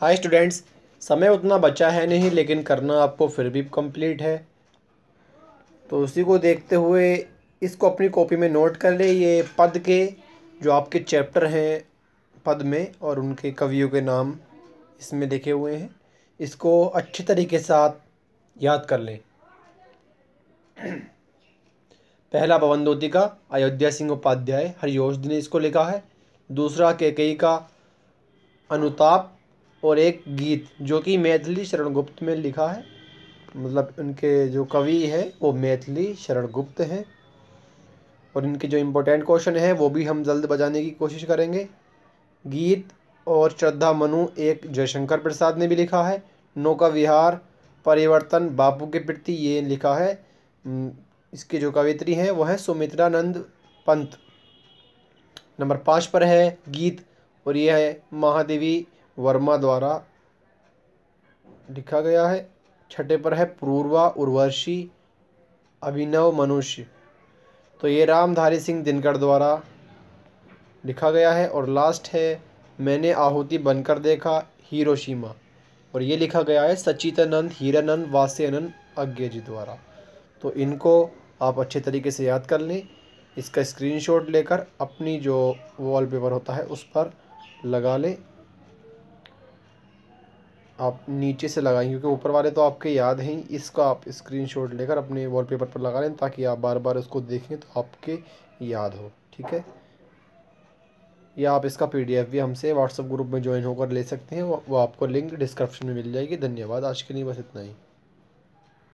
hi students समय उतना बचा है नहीं लेकिन करना आपको फिर भी कंप्लीट है तो उसी को देखते हुए इसको अपनी कॉपी में नोट कर ले ये पद के जो आपके चैप्टर हैं पद में और उनके कवियों के नाम इसमें लिखे हुए हैं इसको अच्छे तरीके से आप याद कर लें पहला दोती का अयोध्या सिंह उपाध्याय हरियोश ने इसको लिखा है दूसरा केकई का अनुताप और एक गीत जो कि मैथिली शरण गुप्त में लिखा है मतलब उनके जो कवि है वो मैथिली शरण गुप्त हैं और इनके जो इम्पोर्टेंट क्वेश्चन हैं वो भी हम जल्द बजाने की कोशिश करेंगे गीत और श्रद्धा मनु एक जयशंकर प्रसाद ने भी लिखा है नौका विहार परिवर्तन बापू के प्रति ये लिखा है इसके जो कवित्री हैं वो है सुमित्रानंद पंत नंबर पाँच पर है गीत और ये है महादेवी वर्मा द्वारा लिखा गया है छठे पर है पूर्वा उर्वशी अभिनव मनुष्य तो ये रामधारी सिंह दिनकर द्वारा लिखा गया है और लास्ट है मैंने आहुति बनकर देखा हीरोशीमा और ये लिखा गया है सचितानंद हीरानंद वास्यानंद अज्ञे जी द्वारा तो इनको आप अच्छे तरीके से याद कर लें इसका स्क्रीनशॉट लेकर अपनी जो वॉलपेपर होता है उस पर लगा लें आप नीचे से लगाएं क्योंकि ऊपर वाले तो आपके याद हैं इसका आप स्क्रीनशॉट लेकर अपने वॉलपेपर पर लगा लें ताकि आप बार बार उसको देखें तो आपके याद हो ठीक है या आप इसका पीडीएफ भी हमसे व्हाट्सएप ग्रुप में ज्वाइन होकर ले सकते हैं वो आपको लिंक डिस्क्रिप्शन में मिल जाएगी धन्यवाद आज के लिए बस इतना ही